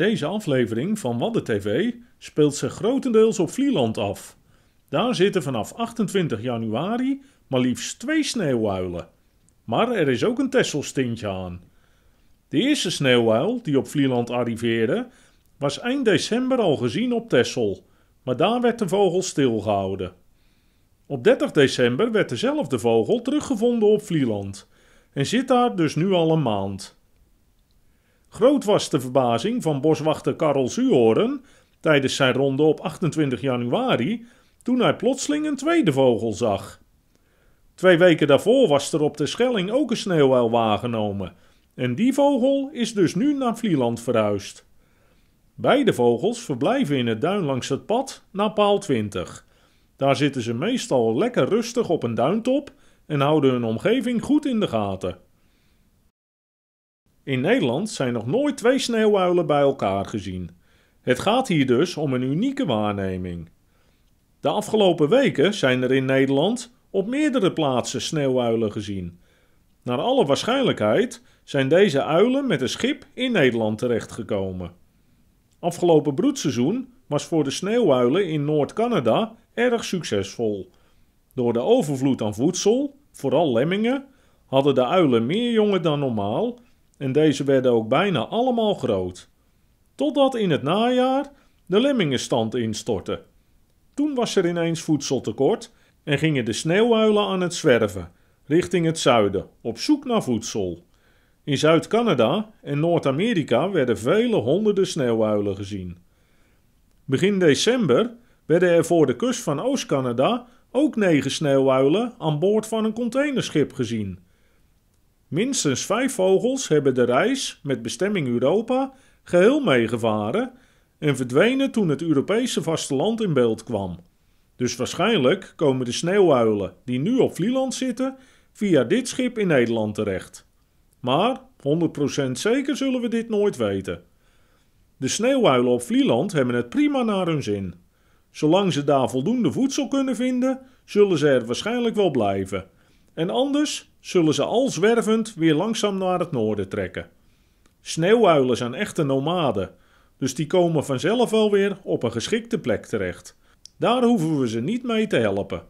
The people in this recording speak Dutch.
Deze aflevering van Waddentv TV speelt zich grotendeels op Vlieland af. Daar zitten vanaf 28 januari maar liefst twee sneeuwuilen. Maar er is ook een Tesselstintje aan. De eerste sneeuwuil die op Vlieland arriveerde, was eind december al gezien op Tessel, maar daar werd de vogel stilgehouden. Op 30 december werd dezelfde vogel teruggevonden op Vlieland en zit daar dus nu al een maand. Groot was de verbazing van boswachter Karel Zuhoren tijdens zijn ronde op 28 januari, toen hij plotseling een tweede vogel zag. Twee weken daarvoor was er op de Schelling ook een sneeuwuil waargenomen, en die vogel is dus nu naar Vlieland verhuisd. Beide vogels verblijven in het duin langs het pad naar paal 20. Daar zitten ze meestal lekker rustig op een duintop en houden hun omgeving goed in de gaten. In Nederland zijn nog nooit twee sneeuwuilen bij elkaar gezien. Het gaat hier dus om een unieke waarneming. De afgelopen weken zijn er in Nederland op meerdere plaatsen sneeuwuilen gezien. Naar alle waarschijnlijkheid zijn deze uilen met een schip in Nederland terechtgekomen. Afgelopen broedseizoen was voor de sneeuwuilen in Noord-Canada erg succesvol. Door de overvloed aan voedsel, vooral lemmingen, hadden de uilen meer jongen dan normaal en deze werden ook bijna allemaal groot. Totdat in het najaar de lemmingenstand instortte. Toen was er ineens voedseltekort en gingen de sneeuwuilen aan het zwerven, richting het zuiden, op zoek naar voedsel. In Zuid-Canada en Noord-Amerika werden vele honderden sneeuwuilen gezien. Begin december werden er voor de kust van Oost-Canada ook negen sneeuwuilen aan boord van een containerschip gezien. Minstens vijf vogels hebben de reis met bestemming Europa geheel meegevaren en verdwenen toen het Europese vasteland in beeld kwam. Dus waarschijnlijk komen de sneeuwuilen die nu op Vlieland zitten via dit schip in Nederland terecht. Maar 100% zeker zullen we dit nooit weten. De sneeuwuilen op Vlieland hebben het prima naar hun zin. Zolang ze daar voldoende voedsel kunnen vinden, zullen ze er waarschijnlijk wel blijven. En anders zullen ze al zwervend weer langzaam naar het noorden trekken. Sneeuwuilen zijn echte nomaden, dus die komen vanzelf alweer op een geschikte plek terecht. Daar hoeven we ze niet mee te helpen.